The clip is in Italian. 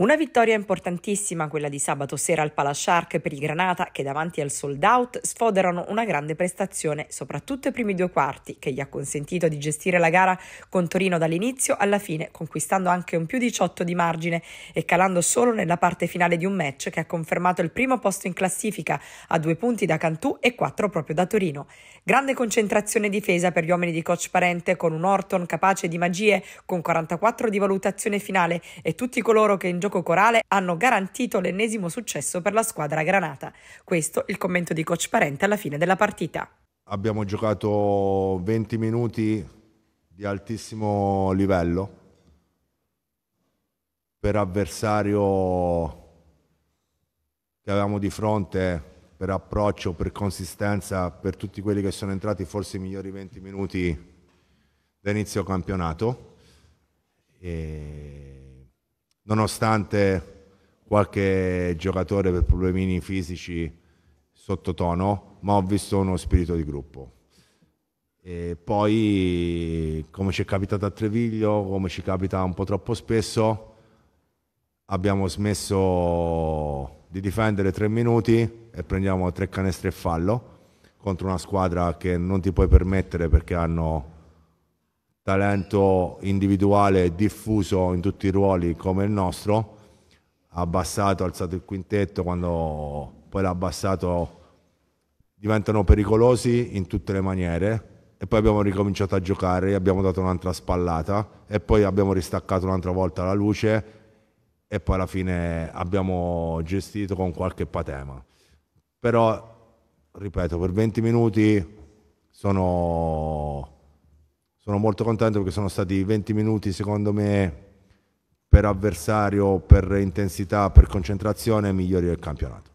Una vittoria importantissima quella di sabato sera al Palashark per i Granata che davanti al sold out sfoderano una grande prestazione, soprattutto i primi due quarti, che gli ha consentito di gestire la gara con Torino dall'inizio alla fine, conquistando anche un più 18 di margine e calando solo nella parte finale di un match che ha confermato il primo posto in classifica a due punti da Cantù e quattro proprio da Torino. Grande concentrazione difesa per gli uomini di coach Parente con un Orton capace di magie, con 44 di valutazione finale e tutti coloro che in gioco gioco corale hanno garantito l'ennesimo successo per la squadra granata. Questo il commento di coach Parente alla fine della partita. Abbiamo giocato 20 minuti di altissimo livello per avversario che avevamo di fronte per approccio, per consistenza, per tutti quelli che sono entrati forse i migliori 20 minuti da inizio campionato. E nonostante qualche giocatore per problemini fisici sottotono, ma ho visto uno spirito di gruppo. E poi, come ci è capitato a Treviglio, come ci capita un po' troppo spesso, abbiamo smesso di difendere tre minuti e prendiamo tre canestre e fallo contro una squadra che non ti puoi permettere perché hanno talento individuale diffuso in tutti i ruoli come il nostro, ha abbassato, ha alzato il quintetto, quando poi l'ha abbassato diventano pericolosi in tutte le maniere e poi abbiamo ricominciato a giocare, abbiamo dato un'altra spallata e poi abbiamo ristaccato un'altra volta la luce e poi alla fine abbiamo gestito con qualche patema. Però, ripeto, per 20 minuti sono sono molto contento perché sono stati 20 minuti secondo me per avversario, per intensità, per concentrazione migliori del campionato.